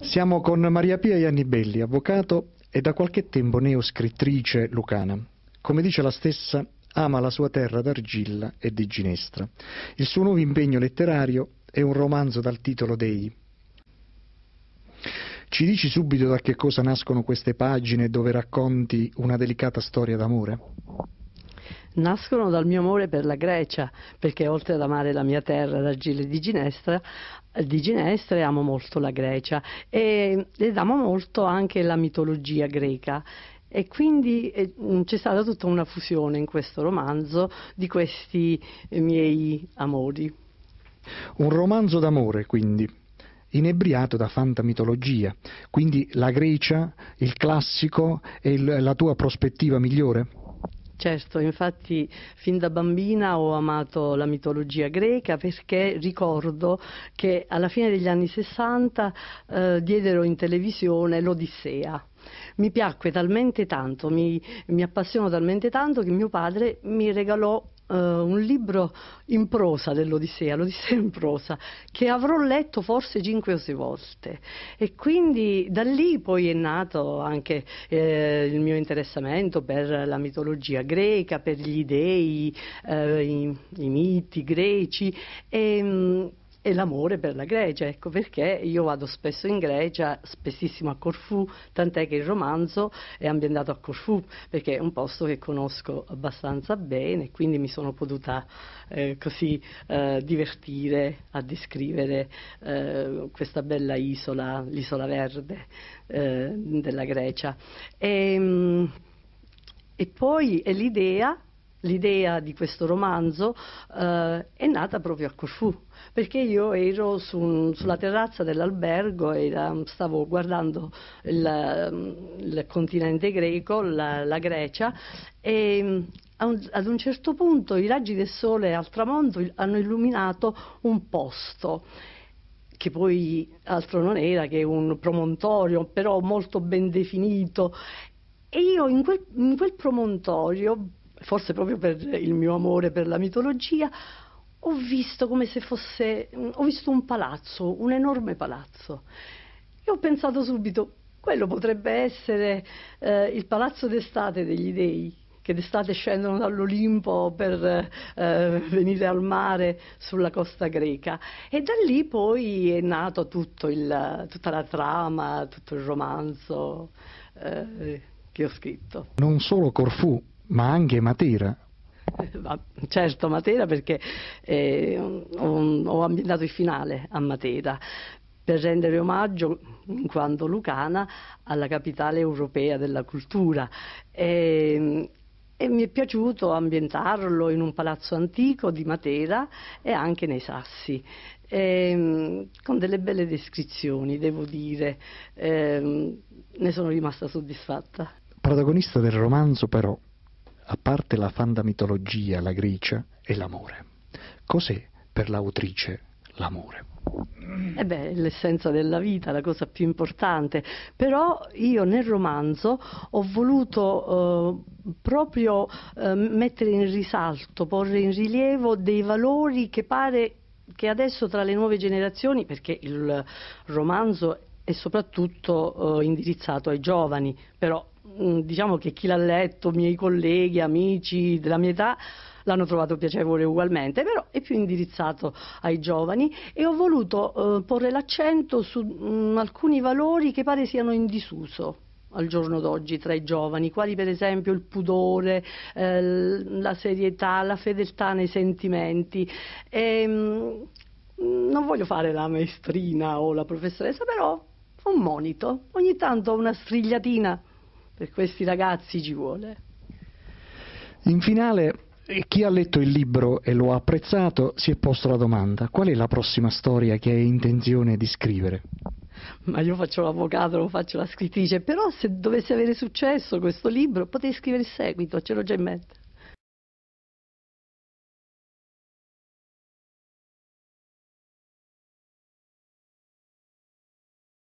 Siamo con Maria Pia Iannibelli, avvocato e da qualche tempo neoscrittrice lucana. Come dice la stessa, ama la sua terra d'argilla e di ginestra. Il suo nuovo impegno letterario è un romanzo dal titolo Dei. Ci dici subito da che cosa nascono queste pagine dove racconti una delicata storia d'amore? nascono dal mio amore per la Grecia, perché oltre ad amare la mia terra, l'argile di Ginestra, di Ginestre amo molto la Grecia e, ed amo molto anche la mitologia greca e quindi eh, c'è stata tutta una fusione in questo romanzo di questi eh, miei amori. Un romanzo d'amore, quindi, inebriato da fantamitologia. Quindi la Grecia, il classico, è il, la tua prospettiva migliore? Certo, infatti fin da bambina ho amato la mitologia greca perché ricordo che alla fine degli anni 60 eh, diedero in televisione l'Odissea mi piacque talmente tanto, mi, mi appassionò talmente tanto che mio padre mi regalò uh, un libro in prosa dell'Odissea, l'Odissea in prosa, che avrò letto forse cinque o sei volte e quindi da lì poi è nato anche eh, il mio interessamento per la mitologia greca, per gli dei, eh, i, i, miti greci e, mm, e l'amore per la Grecia, ecco perché io vado spesso in Grecia, spessissimo a Corfù, tant'è che il romanzo è ambientato a Corfù, perché è un posto che conosco abbastanza bene, quindi mi sono potuta eh, così eh, divertire a descrivere eh, questa bella isola, l'isola verde eh, della Grecia. E, ehm, e poi è l'idea l'idea di questo romanzo eh, è nata proprio a Corfù, perché io ero su un, sulla terrazza dell'albergo e um, stavo guardando il, il continente greco, la, la Grecia, e mm, ad un certo punto i raggi del sole al tramonto hanno illuminato un posto che poi altro non era che un promontorio, però molto ben definito. E io in quel, in quel promontorio forse proprio per il mio amore per la mitologia, ho visto come se fosse, ho visto un palazzo, un enorme palazzo. E ho pensato subito, quello potrebbe essere eh, il palazzo d'estate degli dei, che d'estate scendono dall'Olimpo per eh, venire al mare sulla costa greca. E da lì poi è nato il, tutta la trama, tutto il romanzo eh, che ho scritto. Non solo Corfù ma anche Matera. Certo Matera perché eh, ho, ho ambientato il finale a Matera per rendere omaggio, in quanto lucana, alla capitale europea della cultura. E, e mi è piaciuto ambientarlo in un palazzo antico di Matera e anche nei sassi, e, ehm, con delle belle descrizioni, devo dire, e, ehm, ne sono rimasta soddisfatta. Protagonista del romanzo però a parte la fanda mitologia, la gricia, e l'amore. Cos'è per l'autrice l'amore? Eh beh, l'essenza della vita, la cosa più importante, però io nel romanzo ho voluto eh, proprio eh, mettere in risalto, porre in rilievo dei valori che pare che adesso tra le nuove generazioni, perché il romanzo è soprattutto eh, indirizzato ai giovani, però Mm, diciamo che chi l'ha letto, miei colleghi, amici della mia età, l'hanno trovato piacevole ugualmente, però è più indirizzato ai giovani e ho voluto eh, porre l'accento su mh, mm, alcuni valori che pare siano in disuso al giorno d'oggi tra i giovani, quali per esempio il pudore, eh, la serietà, la fedeltà nei sentimenti. E, ehm, mh, mm, non voglio fare la maestrina o la professoressa, però un monito, ogni tanto una strigliatina per questi ragazzi ci vuole. In finale, eh, chi ha letto il libro e lo ha apprezzato si è posto la domanda qual è la prossima storia che hai intenzione di scrivere? Ma io faccio l'avvocato, non faccio la scrittrice, però se dovesse avere successo questo libro potrei scrivere il seguito, ce l'ho già in mente.